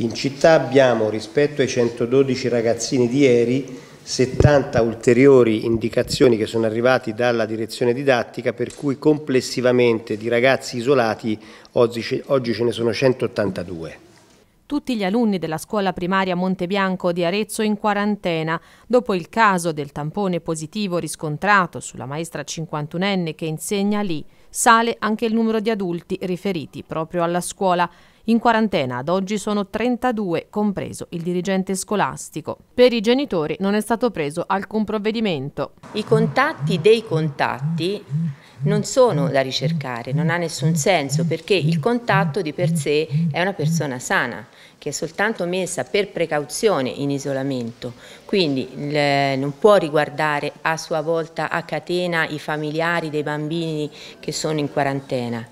In città abbiamo, rispetto ai 112 ragazzini di ieri, 70 ulteriori indicazioni che sono arrivati dalla direzione didattica, per cui complessivamente di ragazzi isolati oggi, oggi ce ne sono 182. Tutti gli alunni della scuola primaria Montebianco di Arezzo in quarantena dopo il caso del tampone positivo riscontrato sulla maestra 51enne che insegna lì. Sale anche il numero di adulti riferiti proprio alla scuola. In quarantena ad oggi sono 32, compreso il dirigente scolastico. Per i genitori non è stato preso alcun provvedimento. I contatti dei contatti non sono da ricercare, non ha nessun senso perché il contatto di per sé è una persona sana che è soltanto messa per precauzione in isolamento, quindi non può riguardare a sua volta a catena i familiari dei bambini che sono in quarantena.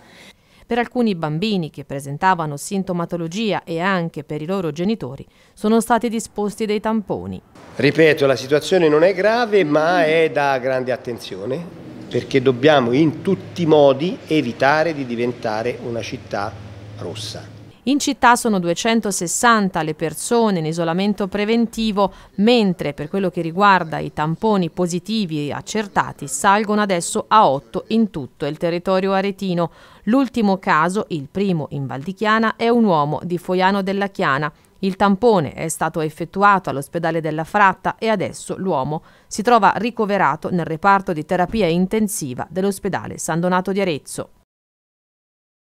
Per alcuni bambini che presentavano sintomatologia e anche per i loro genitori sono stati disposti dei tamponi. Ripeto, la situazione non è grave ma è da grande attenzione perché dobbiamo in tutti i modi evitare di diventare una città rossa. In città sono 260 le persone in isolamento preventivo, mentre per quello che riguarda i tamponi positivi accertati salgono adesso a 8 in tutto il territorio aretino. L'ultimo caso, il primo in Valdichiana, è un uomo di Foiano della Chiana. Il tampone è stato effettuato all'ospedale della Fratta e adesso l'uomo si trova ricoverato nel reparto di terapia intensiva dell'ospedale San Donato di Arezzo.